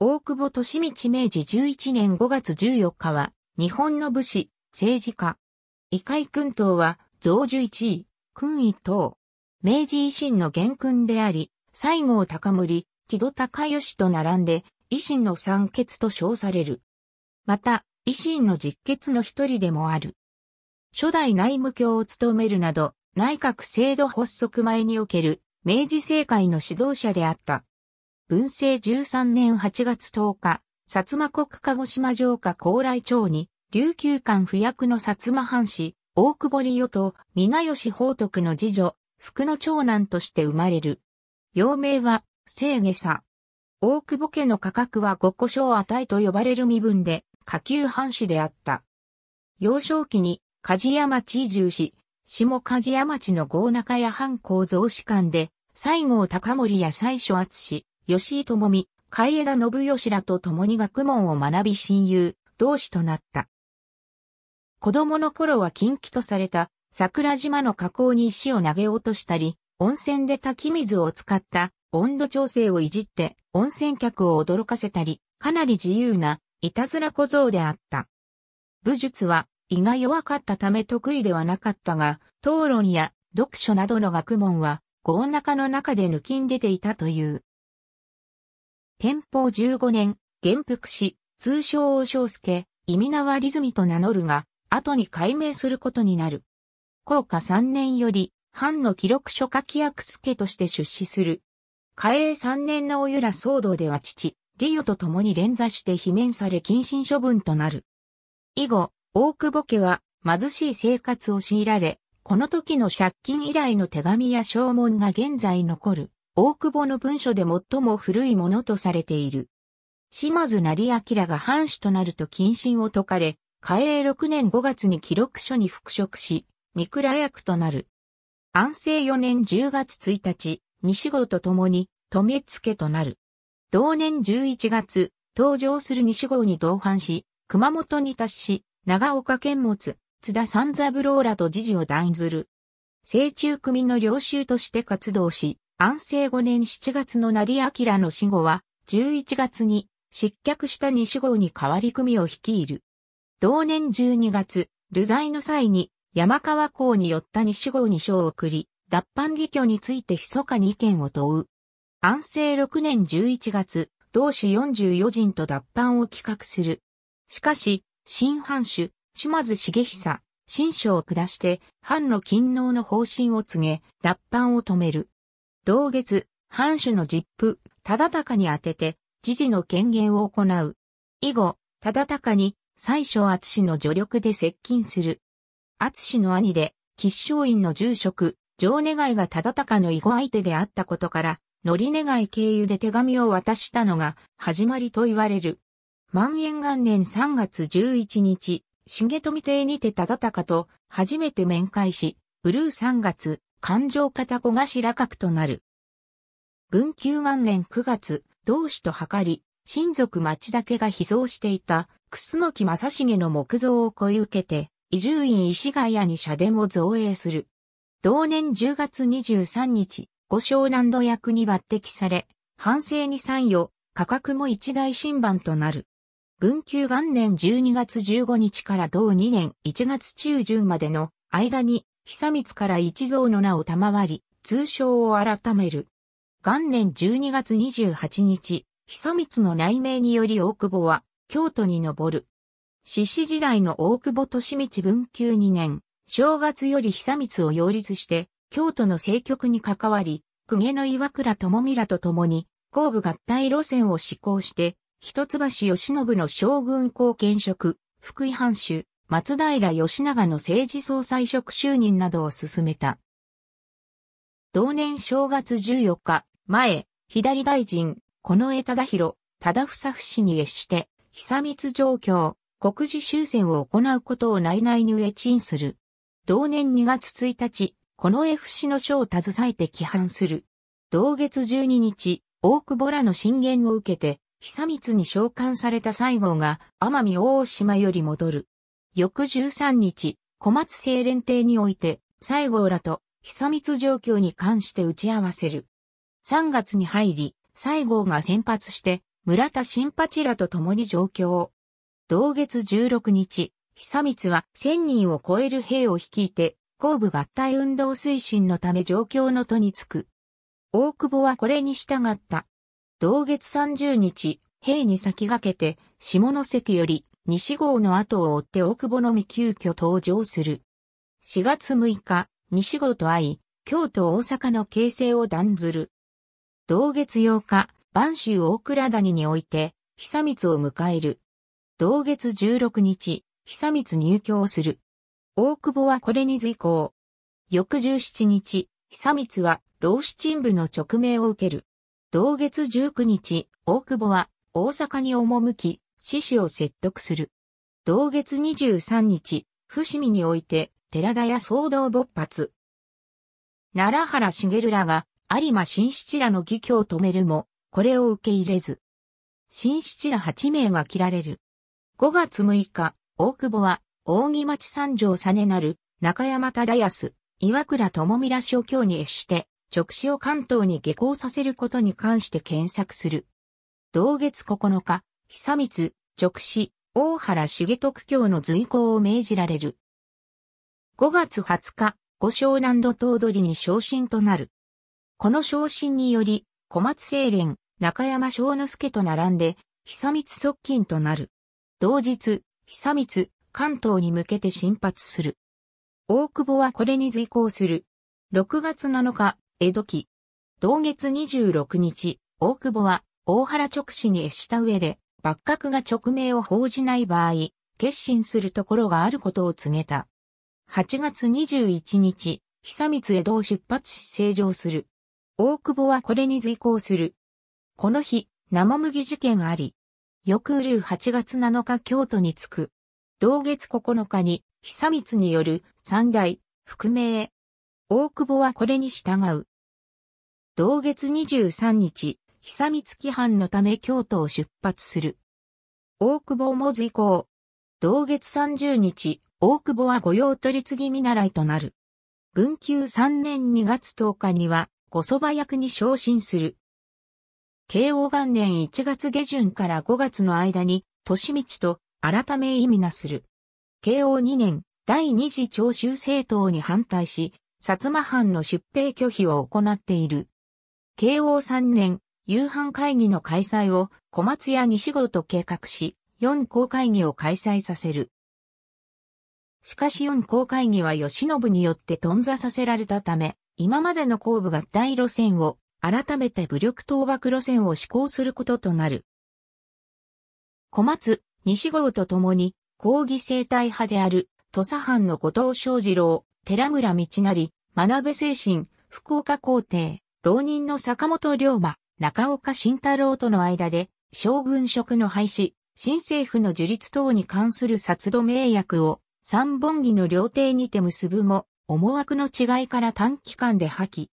大久保利道明治11年5月14日は、日本の武士、政治家。異界君党は、増樹一位、君位等。明治維新の元君であり、西郷隆盛、木戸隆義と並んで、維新の三傑と称される。また、維新の実欠の一人でもある。初代内務卿を務めるなど、内閣制度発足前における明治政界の指導者であった。文政13年8月10日、薩摩国鹿児島城下高麗町に、琉球館不役の薩摩藩士、大久保利与と、皆吉宝徳の次女、福の長男として生まれる。幼名は、聖下佐。大久保家の価格は五個小値と呼ばれる身分で、下級藩士であった。幼少期に、梶山地移住し、下梶山地の豪中屋藩構造士官で、西郷隆盛や最初厚氏、吉井智美、海江田信義らと共に学問を学び親友、同志となった。子供の頃は近畿とされた桜島の河口に石を投げ落としたり、温泉で滝水を使った温度調整をいじって温泉客を驚かせたり、かなり自由ないたずら小僧であった。武術は胃が弱かったため得意ではなかったが、討論や読書などの学問は、豪中の中で抜きん出ていたという。天保15年、元服し、通称王将助、意味名はリズミと名乗るが、後に改名することになる。高下3年より、藩の記録書書き役助として出資する。嘉永3年のおゆら騒動では父、リオと共に連座して罷免され謹慎処分となる。以後、大久保家は貧しい生活を強いられ、この時の借金以来の手紙や証文が現在残る。大久保の文書で最も古いものとされている。島津成明が藩主となると謹慎を解かれ、嘉永6年5月に記録書に復職し、三倉役となる。安政4年10月1日、西郷と共に、め付となる。同年11月、登場する西郷に同伴し、熊本に達し、長岡剣持、津田三三郎らと時事を断ずる。青中組の領袖として活動し、安政5年7月の成明の死後は、11月に失脚した西郷に代わり組を率いる。同年12月、流罪の際に山川港に寄った西郷に書を送り、脱藩議挙について密かに意見を問う。安政6年11月、同志44人と脱藩を企画する。しかし、新藩主、島津重久、新書を下して、藩の勤労の方針を告げ、脱藩を止める。同月、藩主の実父、忠高に宛てて、知事の権限を行う。以後、忠高に、最初厚氏の助力で接近する。厚氏の兄で、吉祥院の住職、上願いが忠高の囲碁相手であったことから、乗り願い経由で手紙を渡したのが始まりと言われる。万延元年3月11日、重富邸にて忠高と初めて面会し、うルー3月、勘定子小頭格となる。文久元年9月、同志と測り、親族町だけが秘蔵していた、楠木正成の木造を恋受けて、移住院石ヶ谷に社殿を造営する。同年10月23日、五ランド役に抜擢され、反省に参与、価格も一大新版となる。文久元年12月15日から同2年1月中旬までの間に久光から一蔵の名を賜り、通称を改める。元年12月28日、久光の内命により大久保は京都に上る。獅子時代の大久保利道文久2年、正月より久光を擁立して、京都の政局に関わり、公家の岩倉智美らと共に、後部合体路線を施行して、一橋義信の将軍公権職、福井藩主、松平義長の政治総裁職就任などを進めた。同年正月14日、前、左大臣、近衛忠広、忠房氏に越して、久光上京、国事修正を行うことを内々に植鎮する。同年2月1日、近衛不死の書を携えて規範する。同月12日、大久保らの進言を受けて、久光に召喚された西郷が奄美大島より戻る。翌13日、小松清廉邸において、西郷らと久光状況に関して打ち合わせる。3月に入り、西郷が先発して、村田新八らと共に上京。同月16日、久光は1000人を超える兵を率いて、後部合体運動推進のため状況の都につく。大久保はこれに従った。同月30日、兵に先駆けて、下関より西郷の後を追って大久保のみ急遽登場する。4月6日、西郷と会い、京都大阪の形成を断ずる。同月8日、晩州大倉谷において、久光を迎える。同月16日、久光入居をする。大久保はこれに随行。翌17日、久光は、老子陳部の直命を受ける。同月19日、大久保は、大阪に赴き、死死を説得する。同月23日、伏見において、寺田屋騒動勃発。奈良原茂らが、有馬新七らの義挙を止めるも、これを受け入れず。新七ら八名が切られる。5月6日、大久保は、大木町三条ねなる、中山忠康、岩倉智美ら諸教に越して、直死を関東に下校させることに関して検索する。同月9日、久光、直子、大原重徳教の随行を命じられる。5月20日、五章南土頭取に昇進となる。この昇進により、小松清廉、中山章之助と並んで、久光側近となる。同日、久光、関東に向けて進発する。大久保はこれに随行する。6月7日、江戸期。同月26日、大久保は大原直子に越した上で、幕閣が勅命を報じない場合、決心するところがあることを告げた。8月21日、久光江戸を出発し成城する。大久保はこれに随行する。この日、生麦事件あり、翌流8月7日京都に着く。同月9日に、久光による三代、覆命。大久保はこれに従う。同月23日、久光藩のため京都を出発する。大久保も随行。同月30日、大久保は御用取次見習いとなる。文久3年2月10日には、御蕎麦役に昇進する。慶応元年1月下旬から5月の間に、利道と改め意味なする。慶応2年、第二次長州政党に反対し、薩摩藩の出兵拒否を行っている。慶応3年、夕飯会議の開催を小松屋西郷と計画し、4公会議を開催させる。しかし4公会議は吉信によって頓挫させられたため、今までの公部合体路線を、改めて武力倒幕路線を施行することとなる。小松、西郷と共に、抗議生態派である、土佐藩の後藤正二郎、寺村道成、学部精神、福岡皇帝、浪人の坂本龍馬、中岡慎太郎との間で、将軍職の廃止、新政府の樹立等に関する殺土名約を、三本木の料亭にて結ぶも、思惑の違いから短期間で破棄。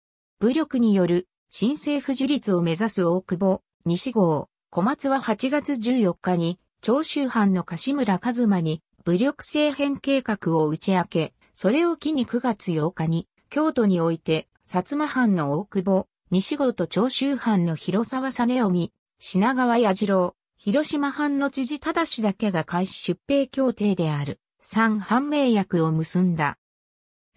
武力による新政府樹立を目指す大久保、西郷、小松は8月14日に、長州藩の柏村一馬に武力政変計画を打ち明け、それを機に9月8日に、京都において、薩摩藩の大久保、西郷と長州藩の広沢実臣、品川矢次郎、広島藩の知事ただけが開始出兵協定である三藩名約を結んだ。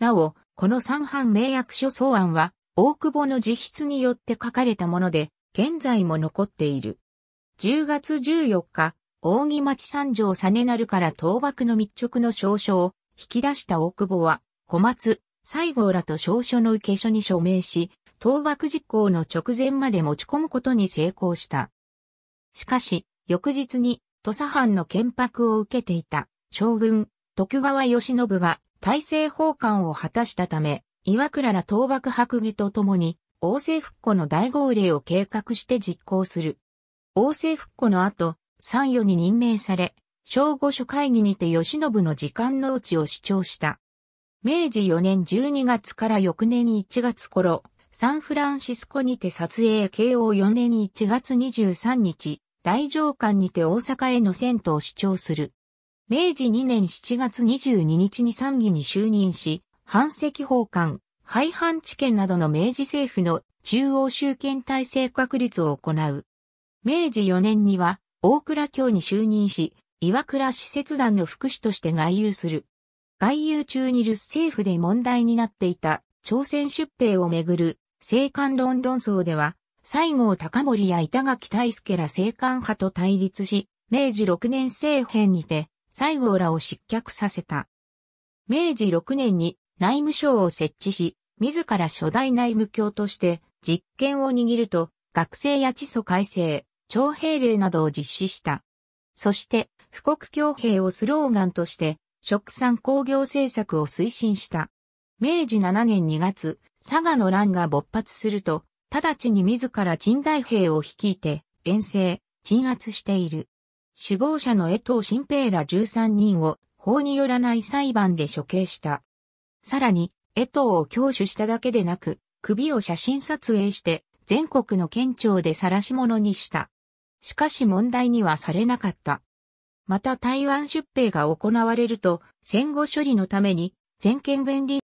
なお、この三藩名約書草案は、大久保の自筆によって書かれたもので、現在も残っている。10月14日、大木町三条実成から倒幕の密直の証書を引き出した大久保は、小松、西郷らと証書の受け書に署名し、倒幕実行の直前まで持ち込むことに成功した。しかし、翌日に土佐藩の建白を受けていた将軍徳川慶喜が大政奉還を果たしたため、岩倉ら倒幕白下とともに、王政復古の大号令を計画して実行する。王政復古の後、参与に任命され、正午初会議にて慶喜の時間のうちを主張した。明治4年12月から翌年1月頃、サンフランシスコにて撮影慶応4年1月23日、大上官にて大阪への遷都を主張する。明治2年7月22日に参議に就任し、反赤法官、廃藩置県などの明治政府の中央集権体制確立を行う。明治4年には、大倉京に就任し、岩倉使節団の副市として外遊する。外遊中に留守政府で問題になっていた朝鮮出兵をめぐる青函論論争では、西郷隆盛や板垣大輔ら青函派と対立し、明治6年政変にて、西郷らを失脚させた。明治6年に内務省を設置し、自ら初代内務卿として実権を握ると、学生や地租改正、徴兵令などを実施した。そして、富国強兵をスローガンとして、食産工業政策を推進した。明治7年2月、佐賀の乱が勃発すると、直ちに自ら陳大兵を率いて、遠征、鎮圧している。首謀者の江藤新平ら13人を法によらない裁判で処刑した。さらに、江藤を教取しただけでなく、首を写真撮影して全国の県庁で晒し者にした。しかし問題にはされなかった。また台湾出兵が行われると戦後処理のために全権便利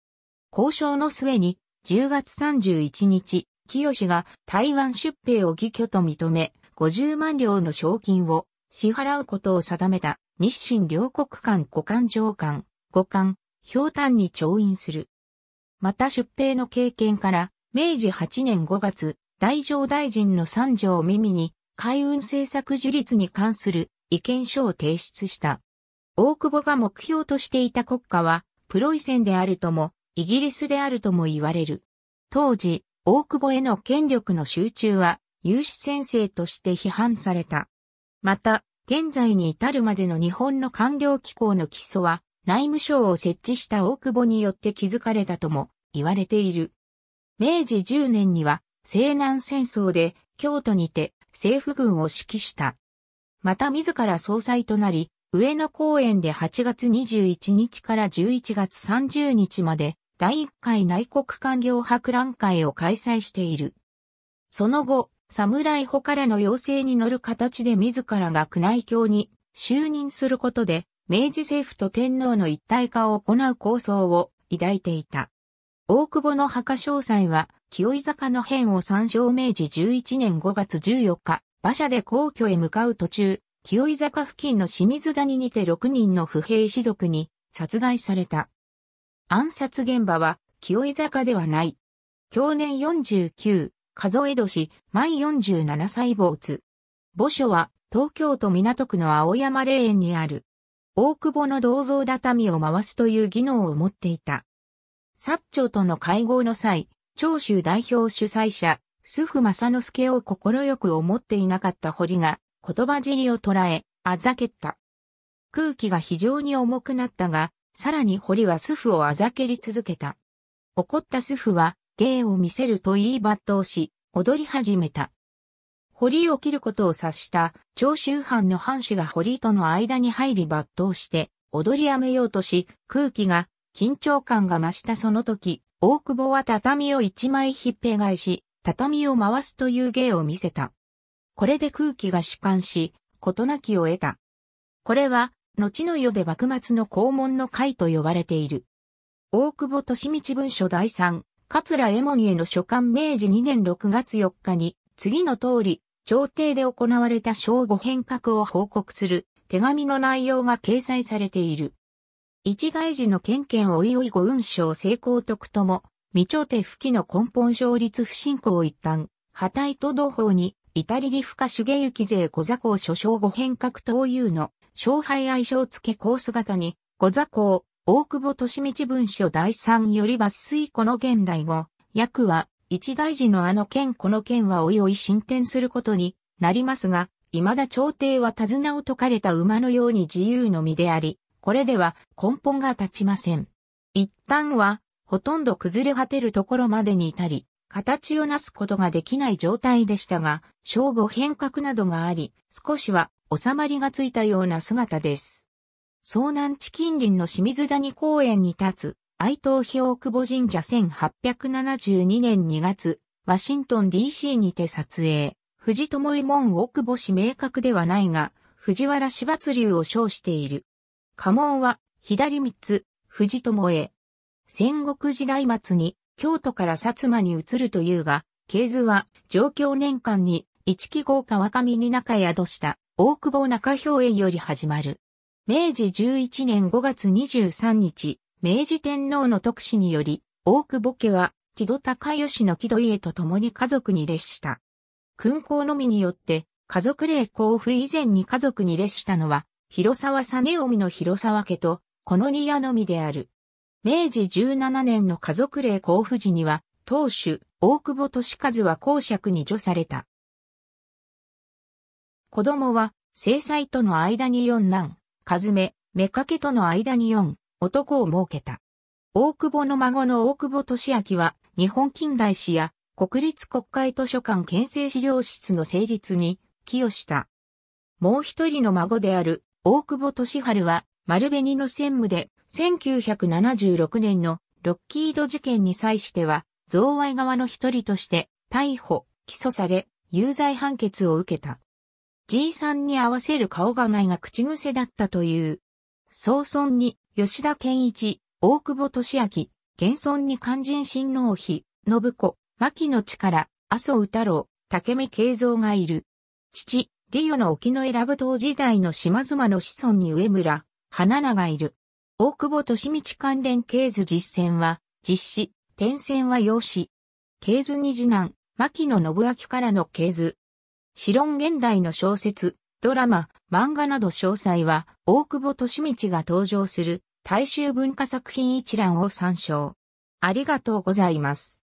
交渉の末に10月31日、清が台湾出兵を義挙と認め、50万両の賞金を支払うことを定めた日清両国間五官上官、五官、氷炭に調印する。また出兵の経験から、明治8年5月、大乗大臣の三条耳に、海運政策樹立に関する意見書を提出した。大久保が目標としていた国家は、プロイセンであるとも、イギリスであるとも言われる。当時、大久保への権力の集中は、有志先生として批判された。また、現在に至るまでの日本の官僚機構の基礎は、内務省を設置した大久保によって築かれたとも言われている。明治10年には、西南戦争で京都にて政府軍を指揮した。また自ら総裁となり、上野公園で8月21日から11月30日まで第1回内国官僚博覧会を開催している。その後、侍派からの要請に乗る形で自らが宮内教に就任することで、明治政府と天皇の一体化を行う構想を抱いていた。大久保の墓詳細は、清井坂の変を参照明治11年5月14日、馬車で皇居へ向かう途中、清井坂付近の清水谷にて6人の不平士族に殺害された。暗殺現場は清井坂ではない。去年49、数え年、毎47歳没。墓所は東京都港区の青山霊園にある。大久保の銅像畳を回すという技能を持っていた。薩長との会合の際、長州代表主催者、須夫正之助を心よく思っていなかった堀が、言葉尻を捉え、あざけった。空気が非常に重くなったが、さらに堀はスフをあざけり続けた。怒ったスフは、芸を見せると言い抜刀し、踊り始めた。堀を切ることを察した長州藩の藩士が堀との間に入り抜刀して踊りやめようとし空気が緊張感が増したその時大久保は畳を一枚ひっぺ返し畳を回すという芸を見せた。これで空気が弛緩し事なきを得た。これは後の世で幕末の肛門の会と呼ばれている。大久保利道文書第3、桂右衛門への書簡明治2年6月4日に、次の通り、朝廷で行われた正午変革を報告する手紙の内容が掲載されている。一外時の県県おいおい御運省成功徳とも、未朝廷付近の根本勝率不振興一旦、破体と同法に、至り理不可主義行税小座公所正語変革等有の勝敗愛称付けコース型に、五座公、大久保利道文書第3より抜粋この現代語、訳は、一大事のあの件この件はおいおい進展することになりますが、未だ朝廷は手綱を解かれた馬のように自由の身であり、これでは根本が立ちません。一旦は、ほとんど崩れ果てるところまでに至り、形をなすことができない状態でしたが、正午変革などがあり、少しは収まりがついたような姿です。遭難地近隣の清水谷公園に立つ、愛東表久保神社1872年2月、ワシントン DC にて撮影。藤友衛門奥星氏明確ではないが、藤原氏伐流を称している。家紋は、左三つ、藤友衛。戦国時代末に、京都から薩摩に移るというが、経図は、上京年間に、一期豪華若身に中宿した、大久保中表園より始まる。明治11年5月23日、明治天皇の特使により、大久保家は、木戸高義の木戸家と共に家族に列した。勲功のみによって、家族令交付以前に家族に列したのは、広沢実臣の広沢家と、この二屋のみである。明治17年の家族令交付時には、当主、大久保利和は公爵に除された。子供は、正妻との間に四男、かずめ、めかけとの間に四、男を設けた。大久保の孫の大久保利明は、日本近代史や国立国会図書館憲政資料室の成立に寄与した。もう一人の孫である大久保利春は、丸紅の専務で、1976年のロッキード事件に際しては、贈賄側の一人として逮捕、起訴され、有罪判決を受けた。いさんに合わせる顔がないが口癖だったという。総村に吉田健一、大久保利明、現村に肝心親王妃、信子、牧野力、麻生太郎、竹目慶三がいる。父、リオの沖永良部島時代の島妻の子孫に上村、花名がいる。大久保利道関連系図実践は、実施、転戦は要子。系図に次男、牧野信明からの系図。ロ論現代の小説、ドラマ、漫画など詳細は、大久保利道が登場する大衆文化作品一覧を参照。ありがとうございます。